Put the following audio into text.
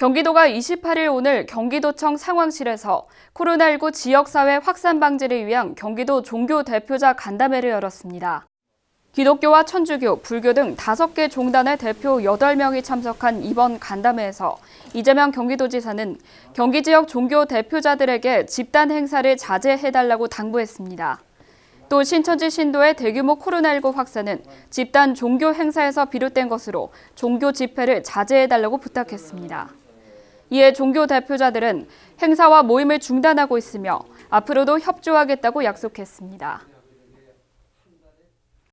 경기도가 28일 오늘 경기도청 상황실에서 코로나19 지역사회 확산 방지를 위한 경기도 종교 대표자 간담회를 열었습니다. 기독교와 천주교, 불교 등 5개 종단의 대표 8명이 참석한 이번 간담회에서 이재명 경기도지사는 경기 지역 종교 대표자들에게 집단 행사를 자제해달라고 당부했습니다. 또 신천지 신도의 대규모 코로나19 확산은 집단 종교 행사에서 비롯된 것으로 종교 집회를 자제해달라고 부탁했습니다. 이에 종교 대표자들은 행사와 모임을 중단하고 있으며 앞으로도 협조하겠다고 약속했습니다.